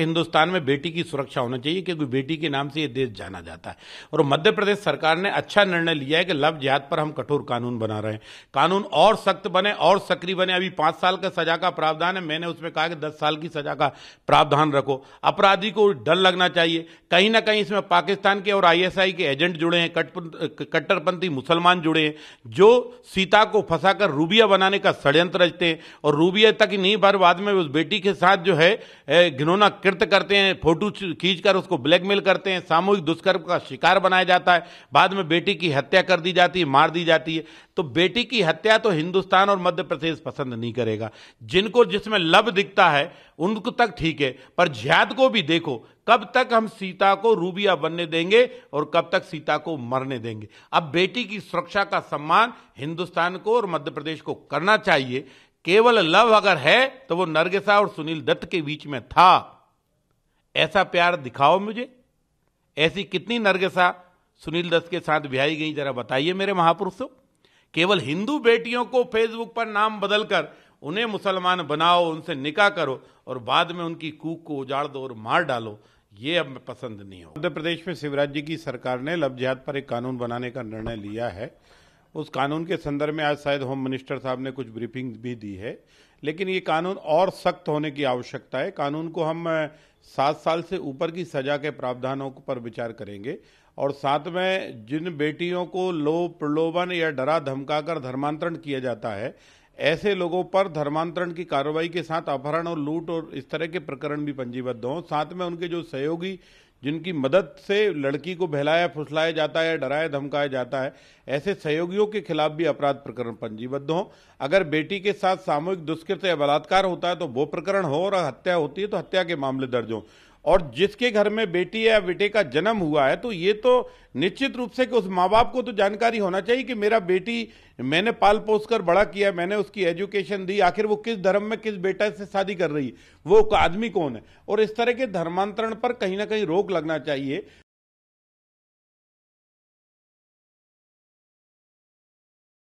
हिंदुस्तान में बेटी की सुरक्षा होना चाहिए क्योंकि बेटी के नाम से ये देश जाना जाता है और मध्य प्रदेश सरकार ने अच्छा निर्णय लिया है कि लव जिहाद पर हम कठोर कानून बना रहे हैं कानून और सख्त बने और सक्रिय बने अभी पांच साल का सजा का प्रावधान है मैंने उसमें कहा कि दस साल की सजा का प्रावधान रखो अपराधी को डर लगना चाहिए कहीं ना कहीं इसमें पाकिस्तान के और आई के एजेंट जुड़े हैं कट्टरपंथी मुसलमान जुड़े हैं जो सीता को फंसा रूबिया बनाने का षड्यंत्र रचते हैं और रूबिया तक ही नहीं बार बाद में उस बेटी के साथ जो है घिनौना कृत्य करते हैं फोटो खींचकर उसको ब्लैकमेल करते हैं सामूहिक दुष्कर्म का शिकार बनाया जाता है बाद में बेटी की हत्या कर दी जाती है मार दी जाती है तो बेटी की हत्या तो हिंदुस्तान और मध्य प्रदेश पसंद नहीं करेगा जिनको जिसमें लव दिखता है उनको तक ठीक है पर ज्याद को भी देखो कब तक हम सीता को रूबिया बनने देंगे और कब तक सीता को मरने देंगे अब बेटी की सुरक्षा का सम्मान हिंदुस्तान को और मध्य प्रदेश को करना चाहिए केवल लव अगर है तो वो नरगेसा और सुनील दत्त के बीच में था ऐसा प्यार दिखाओ मुझे ऐसी कितनी नरगसा सुनील दत्त के साथ ब्याई गई जरा बताइए मेरे महापुरुषों केवल हिंदू बेटियों को फेसबुक पर नाम बदलकर उन्हें मुसलमान बनाओ उनसे निकाह करो और बाद में उनकी कूक को उजाड़ दो और मार डालो ये अब पसंद नहीं हो मध्य प्रदेश में शिवराज जी की सरकार ने लव जिहाद पर एक कानून बनाने का निर्णय लिया है उस कानून के संदर्भ में आज शायद होम मिनिस्टर साहब ने कुछ ब्रीफिंग भी दी है लेकिन ये कानून और सख्त होने की आवश्यकता है कानून को हम सात साल से ऊपर की सजा के प्रावधानों पर विचार करेंगे और साथ में जिन बेटियों को लोभ प्रलोभन या डरा धमकाकर धर्मांतरण किया जाता है ऐसे लोगों पर धर्मांतरण की कार्रवाई के साथ अपहरण और लूट और इस तरह के प्रकरण भी पंजीबद्ध हों साथ में उनके जो सहयोगी जिनकी मदद से लड़की को बहलाया फुसलाया जाता है डराया धमकाया जाता है ऐसे सहयोगियों के खिलाफ भी अपराध प्रकरण पंजीबद्ध हो अगर बेटी के साथ सामूहिक दुष्कृत या बलात्कार होता है तो वो प्रकरण हो और हत्या होती है तो हत्या के मामले दर्ज हों और जिसके घर में बेटी या बेटे का जन्म हुआ है तो ये तो निश्चित रूप से कि उस माँ बाप को तो जानकारी होना चाहिए कि मेरा बेटी मैंने पाल पोस कर बड़ा किया मैंने उसकी एजुकेशन दी आखिर वो किस धर्म में किस बेटा से शादी कर रही वो आदमी कौन है और इस तरह के धर्मांतरण पर कहीं ना कहीं रोक लगना चाहिए